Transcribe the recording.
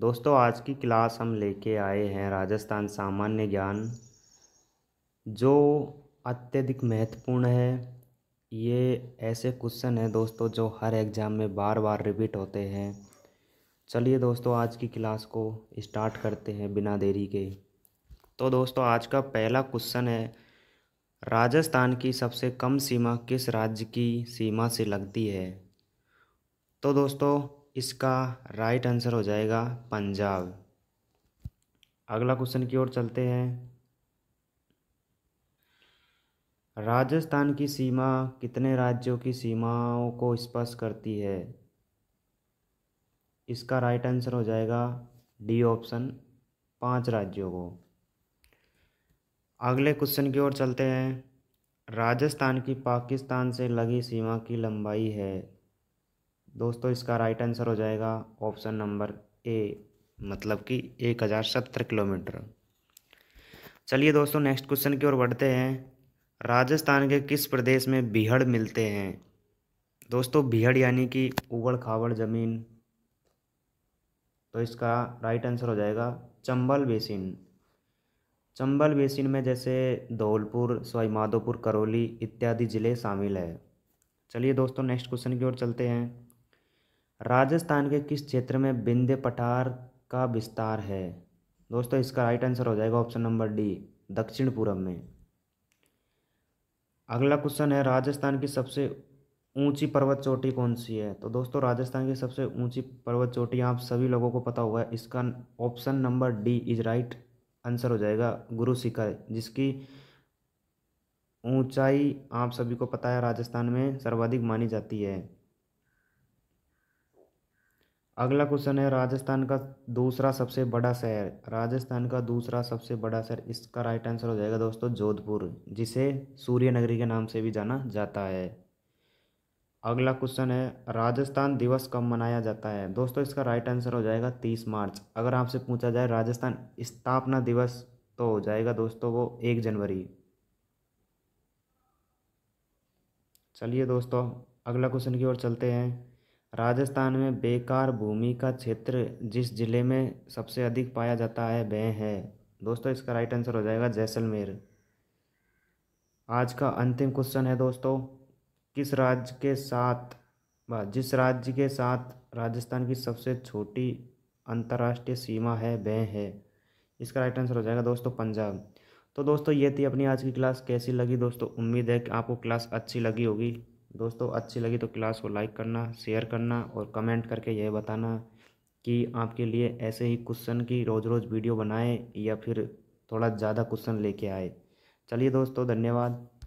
दोस्तों आज की क्लास हम लेके आए हैं राजस्थान सामान्य ज्ञान जो अत्यधिक महत्वपूर्ण है ये ऐसे क्वेश्चन हैं दोस्तों जो हर एग्ज़ाम में बार बार रिपीट होते हैं चलिए दोस्तों आज की क्लास को स्टार्ट करते हैं बिना देरी के तो दोस्तों आज का पहला क्वेश्चन है राजस्थान की सबसे कम सीमा किस राज्य की सीमा से लगती है तो दोस्तों इसका राइट आंसर हो जाएगा पंजाब अगला क्वेश्चन की ओर चलते हैं राजस्थान की सीमा कितने राज्यों की सीमाओं को स्पर्श करती है इसका राइट आंसर हो जाएगा डी ऑप्शन पांच राज्यों को अगले क्वेश्चन की ओर चलते हैं राजस्थान की पाकिस्तान से लगी सीमा की लंबाई है दोस्तों इसका राइट आंसर हो जाएगा ऑप्शन नंबर ए मतलब कि एक हज़ार सत्तर किलोमीटर चलिए दोस्तों नेक्स्ट क्वेश्चन की ओर बढ़ते हैं राजस्थान के किस प्रदेश में बिहड़ मिलते हैं दोस्तों बिहड़ यानी कि उबड़ खाबड़ ज़मीन तो इसका राइट आंसर हो जाएगा चंबल बेसिन चंबल बेसिन में जैसे धौलपुर सवाईमाधोपुर करौली इत्यादि ज़िले शामिल है चलिए दोस्तों नेक्स्ट क्वेश्चन की ओर चलते हैं राजस्थान के किस क्षेत्र में बिंदे पठार का विस्तार है दोस्तों इसका राइट आंसर हो जाएगा ऑप्शन नंबर डी दक्षिण पूर्व में अगला क्वेश्चन है राजस्थान की सबसे ऊंची पर्वत चोटी कौन सी है तो दोस्तों राजस्थान की सबसे ऊंची पर्वत चोटी आप सभी लोगों को पता होगा इसका option number D is right answer हो जाएगा गुरु शिखर जिसकी ऊंचाई आप सभी को पता है राजस्थान में सर्वाधिक मानी जाती है अगला क्वेश्चन है राजस्थान का दूसरा सबसे बड़ा शहर राजस्थान का दूसरा सबसे बड़ा शहर इसका राइट आंसर हो जाएगा दोस्तों जोधपुर जिसे सूर्य नगरी के नाम से भी जाना जाता है अगला क्वेश्चन है राजस्थान दिवस कब मनाया जाता है दोस्तों इसका राइट आंसर हो जाएगा तीस मार्च अगर आपसे पूछा जाए राजस्थान स्थापना दिवस तो हो जाएगा दोस्तों वो एक जनवरी चलिए दोस्तों अगला क्वेश्चन की ओर चलते हैं राजस्थान में बेकार भूमि का क्षेत्र जिस ज़िले में सबसे अधिक पाया जाता है वह है दोस्तों इसका राइट आंसर हो जाएगा जैसलमेर आज का अंतिम क्वेश्चन है दोस्तों किस राज्य के साथ जिस राज्य के साथ राजस्थान की सबसे छोटी अंतर्राष्ट्रीय सीमा है वह है इसका राइट आंसर हो जाएगा दोस्तों पंजाब तो दोस्तों ये थी अपनी आज की क्लास कैसी लगी दोस्तों उम्मीद है कि आपको क्लास अच्छी लगी होगी दोस्तों अच्छी लगी तो क्लास को लाइक करना शेयर करना और कमेंट करके यह बताना कि आपके लिए ऐसे ही क्वेश्चन की रोज़ रोज़ वीडियो बनाएं या फिर थोड़ा ज़्यादा क्वेश्चन लेके आए चलिए दोस्तों धन्यवाद